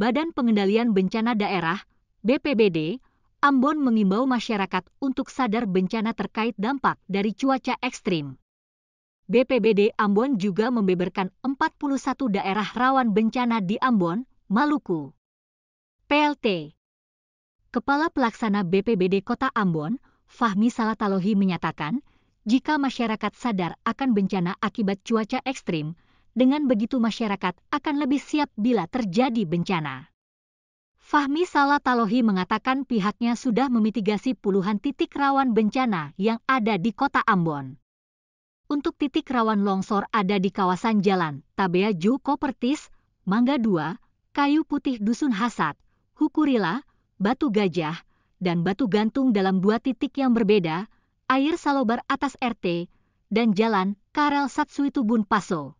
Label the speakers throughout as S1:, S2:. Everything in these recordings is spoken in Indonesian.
S1: Badan Pengendalian Bencana Daerah (BPBD) Ambon mengimbau masyarakat untuk sadar bencana terkait dampak dari cuaca ekstrim. BPBD Ambon juga membeberkan 41 daerah rawan bencana di Ambon, Maluku. PLT Kepala Pelaksana BPBD Kota Ambon, Fahmi Salatalohi menyatakan, jika masyarakat sadar akan bencana akibat cuaca ekstrim, dengan begitu masyarakat akan lebih siap bila terjadi bencana. Fahmi Salatalohi mengatakan pihaknya sudah memitigasi puluhan titik rawan bencana yang ada di kota Ambon. Untuk titik rawan longsor ada di kawasan Jalan Tabea Joko Pertis, Mangga II, Kayu Putih Dusun Hasad, Hukurila, Batu Gajah, dan Batu Gantung dalam dua titik yang berbeda, Air Salobar atas RT, dan Jalan Karel Satsuitubun Paso.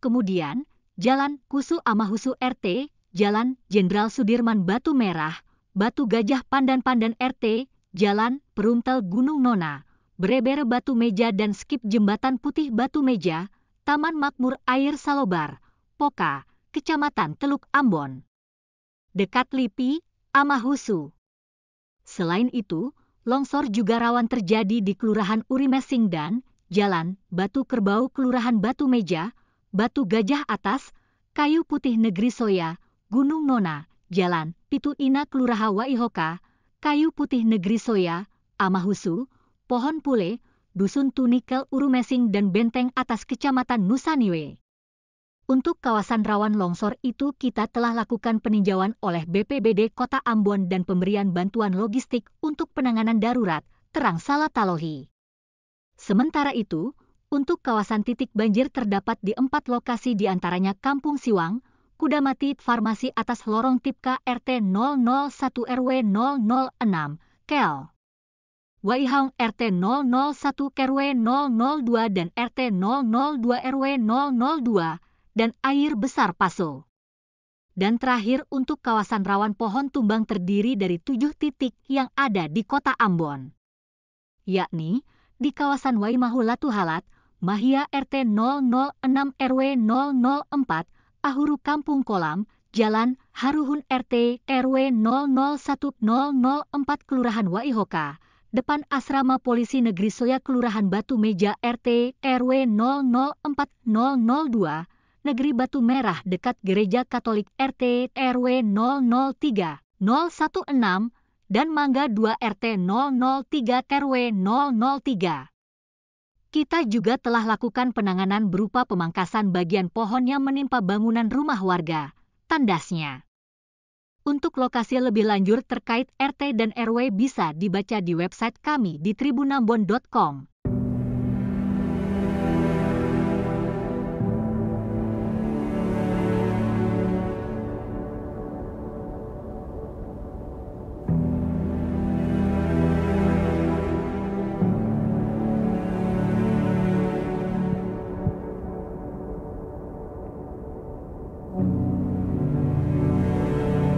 S1: Kemudian, Jalan Kusu Amahusu RT, Jalan Jenderal Sudirman Batu Merah, Batu Gajah Pandan-Pandan RT, Jalan Perumtel Gunung Nona, Berebere Batu Meja dan Skip Jembatan Putih Batu Meja, Taman Makmur Air Salobar, Poka, Kecamatan Teluk Ambon. Dekat Lipi, Amahusu. Selain itu, longsor juga rawan terjadi di Kelurahan Urimesing dan Jalan Batu Kerbau Kelurahan Batu Meja, Batu Gajah Atas, Kayu Putih Negeri Soya, Gunung Nona, Jalan Pitu Ina Kelurahan Waihoka, Kayu Putih Negeri Soya, Amahusu, Pohon Pule, Dusun Tunikel Urumesing dan Benteng Atas Kecamatan Nusaniwe. Untuk kawasan rawan longsor itu kita telah lakukan peninjauan oleh BPBD Kota Ambon dan pemberian bantuan logistik untuk penanganan darurat, terang Salatalohi. Sementara itu, untuk kawasan titik banjir terdapat di empat lokasi di antaranya Kampung Siwang, Kuda Kudamati Farmasi atas Lorong Tipka RT 001 RW 006, Kel. Waihang RT 001 RW 002 dan RT 002 RW 002, dan air besar Paso. Dan terakhir untuk kawasan rawan pohon tumbang terdiri dari tujuh titik yang ada di kota Ambon. Yakni, di kawasan Waimahulatuhalat, Mahia RT 006 RW 004, Ahuru Kampung Kolam, Jalan Haruhun RT RW 001 004 Kelurahan Waihoka, depan Asrama Polisi Negeri Soya Kelurahan Batu Meja RT RW 004 002, Negeri Batu Merah dekat Gereja Katolik RT RW 003 016 dan Mangga 2 RT 003 RW 003 kita juga telah lakukan penanganan berupa pemangkasan bagian pohon yang menimpa bangunan rumah warga, tandasnya. Untuk lokasi lebih lanjut terkait RT dan RW bisa dibaca di website kami di tribunambon.com.